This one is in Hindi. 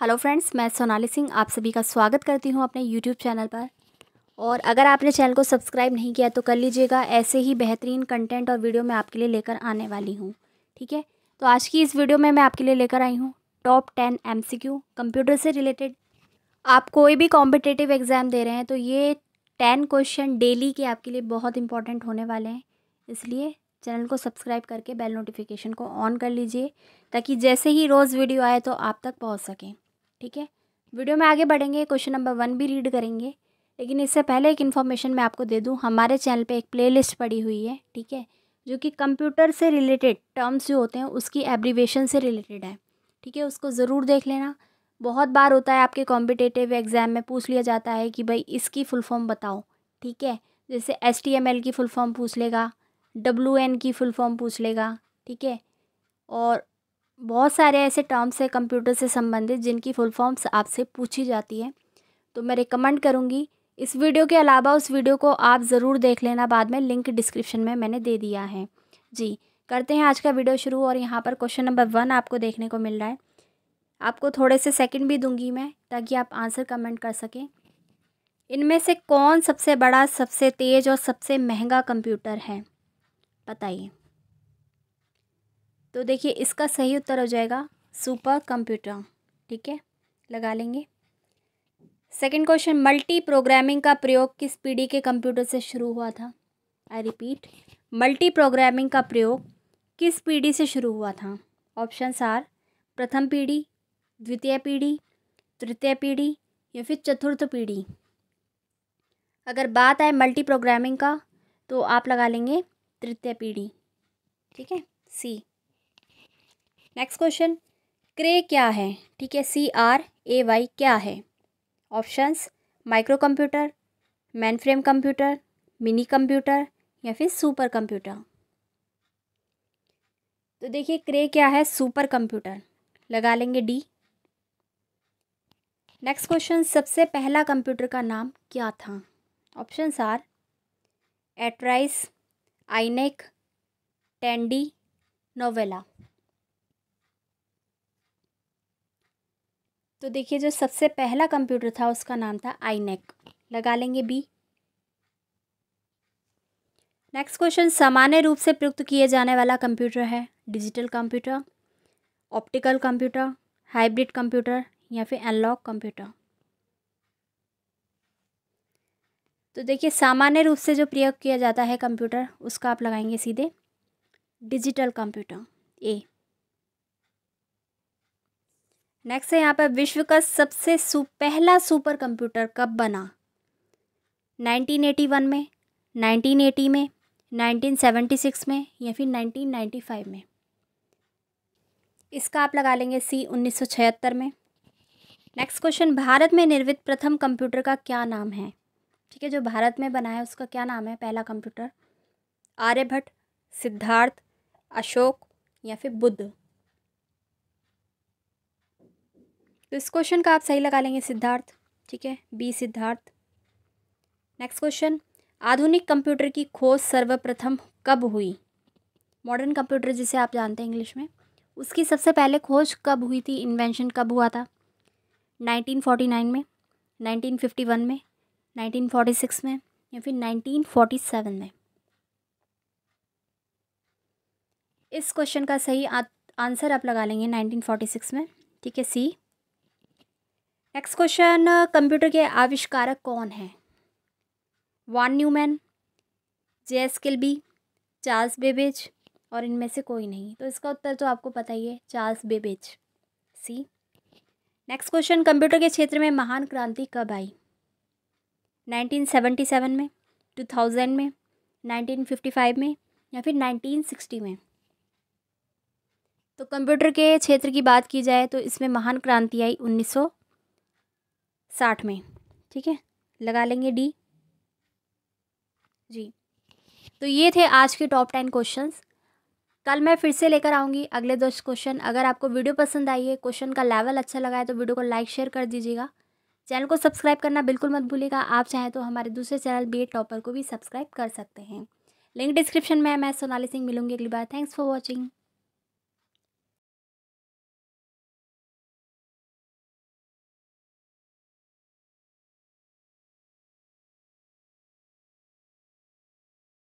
हेलो फ्रेंड्स मैं सोनाली सिंह आप सभी का स्वागत करती हूं अपने यूट्यूब चैनल पर और अगर आपने चैनल को सब्सक्राइब नहीं किया तो कर लीजिएगा ऐसे ही बेहतरीन कंटेंट और वीडियो मैं आपके लिए लेकर आने वाली हूं ठीक है तो आज की इस वीडियो में मैं आपके लिए लेकर आई हूँ टॉप टेन एम कंप्यूटर से रिलेटेड आप कोई भी कॉम्पिटेटिव एग्ज़ाम दे रहे हैं तो ये टेन क्वेश्चन डेली के आपके लिए बहुत इंपॉर्टेंट होने वाले हैं इसलिए चैनल को सब्सक्राइब करके बेल नोटिफिकेशन को ऑन कर लीजिए ताकि जैसे ही रोज़ वीडियो आए तो आप तक पहुंच सकें ठीक है वीडियो में आगे बढ़ेंगे क्वेश्चन नंबर वन भी रीड करेंगे लेकिन इससे पहले एक इन्फॉर्मेशन मैं आपको दे दूँ हमारे चैनल पर एक प्ले पड़ी हुई है ठीक है जो कि कंप्यूटर से रिलेटेड टर्म्स जो होते हैं उसकी एब्रीवेशन से रिलेटेड है ठीक है उसको ज़रूर देख लेना बहुत बार होता है आपके कॉम्पिटेटिव एग्ज़ाम में पूछ लिया जाता है कि भाई इसकी फुल फॉर्म बताओ ठीक है जैसे एस की फुल फॉर्म पूछ लेगा डब्ल्यू की फुल फॉर्म पूछ लेगा ठीक है और बहुत सारे ऐसे टर्म्स हैं कंप्यूटर से संबंधित जिनकी फुल फॉर्म्स आपसे पूछी जाती है तो मैं रिकमेंड करूँगी इस वीडियो के अलावा उस वीडियो को आप ज़रूर देख लेना बाद में लिंक डिस्क्रिप्शन में मैंने दे दिया है जी करते हैं आज का वीडियो शुरू और यहाँ पर क्वेश्चन नंबर वन आपको देखने को मिल रहा है आपको थोड़े से सेकंड भी दूंगी मैं ताकि आप आंसर कमेंट कर सकें इनमें से कौन सबसे बड़ा सबसे तेज़ और सबसे महंगा कंप्यूटर है बताइए तो देखिए इसका सही उत्तर हो जाएगा सुपर कंप्यूटर ठीक है लगा लेंगे सेकंड क्वेश्चन मल्टी प्रोग्रामिंग का प्रयोग किस पीढ़ी के कंप्यूटर से शुरू हुआ था आई रिपीट मल्टी प्रोग्रामिंग का प्रयोग किस पीढ़ी से शुरू हुआ था ऑप्शन आर प्रथम पीढ़ी द्वितीय पीढ़ी तृतीय पीढ़ी या फिर चतुर्थ पीढ़ी अगर बात आए मल्टी प्रोग्रामिंग का तो आप लगा लेंगे तृतीय पीढ़ी ठीक है सी नेक्स्ट क्वेश्चन क्रे क्या है ठीक है सी आर ए वाई क्या है options micro computer mainframe computer mini computer या फिर सुपर कंप्यूटर तो देखिए क्रे क्या है सुपर कंप्यूटर लगा लेंगे डी नेक्स्ट क्वेश्चन सबसे पहला कंप्यूटर का नाम क्या था ऑप्शन आर एट्राइस आइनेक टेंडी नोवेला तो देखिए जो सबसे पहला कंप्यूटर था उसका नाम था आईनेक e लगा लेंगे बी नेक्स्ट क्वेश्चन सामान्य रूप से प्रयुक्त किए जाने वाला कंप्यूटर है digital computer optical computer hybrid computer या फिर एनलॉग कंप्यूटर तो देखिए सामान्य रूप से जो प्रयोग किया जाता है कंप्यूटर उसका आप लगाएंगे सीधे डिजिटल कंप्यूटर ए नेक्स्ट है यहाँ पर विश्व का सबसे सु, पहला सुपर कंप्यूटर कब बना 1981 में 1980 में 1976 में या फिर 1995 में इसका आप लगा लेंगे सी 1976 में नेक्स्ट क्वेश्चन भारत में निर्मित प्रथम कंप्यूटर का क्या नाम है ठीक है जो भारत में बना है उसका क्या नाम है पहला कंप्यूटर आर्यभट्ट सिद्धार्थ अशोक या फिर बुद्ध तो इस क्वेश्चन का आप सही लगा लेंगे सिद्धार्थ ठीक है बी सिद्धार्थ नेक्स्ट क्वेश्चन आधुनिक कंप्यूटर की खोज सर्वप्रथम कब हुई मॉडर्न कंप्यूटर जिसे आप जानते हैं इंग्लिश में उसकी सबसे पहले खोज कब हुई थी इन्वेंशन कब हुआ था 1949 में 1951 में 1946 में या फिर 1947 में इस क्वेश्चन का सही आंसर आप लगा लेंगे 1946 में ठीक है सी नेक्स्ट क्वेश्चन कंप्यूटर के आविष्कारक कौन हैं von Neumann J S Kilby Charles Babbage और इनमें से कोई नहीं तो इसका उत्तर तो आपको पता ही है Charles Babbage C next question computer के क्षेत्र में महान क्रांति कब आई नाइनटीन सेवेंटी सेवन में टू थाउजेंड में नाइनटीन फिफ्टी फाइव में या फिर नाइनटीन सिक्सटी में तो कंप्यूटर के क्षेत्र की बात की जाए तो इसमें महान क्रांति आई उन्नीस सौ साठ में ठीक है लगा लेंगे डी जी तो ये थे आज के टॉप टेन क्वेश्चंस कल मैं फिर से लेकर आऊँगी अगले दस क्वेश्चन अगर आपको वीडियो पसंद आई है क्वेश्चन का लेवल अच्छा लगा है तो वीडियो को लाइक शेयर कर दीजिएगा चैनल को सब्सक्राइब करना बिल्कुल मत भूलिएगा आप चाहें तो हमारे दूसरे चैनल बी टॉपर को भी सब्सक्राइब कर सकते हैं लिंक डिस्क्रिप्शन में मैं सोनाली सिंह मिलूंगी अगली बार थैंक्स फॉर वॉचिंग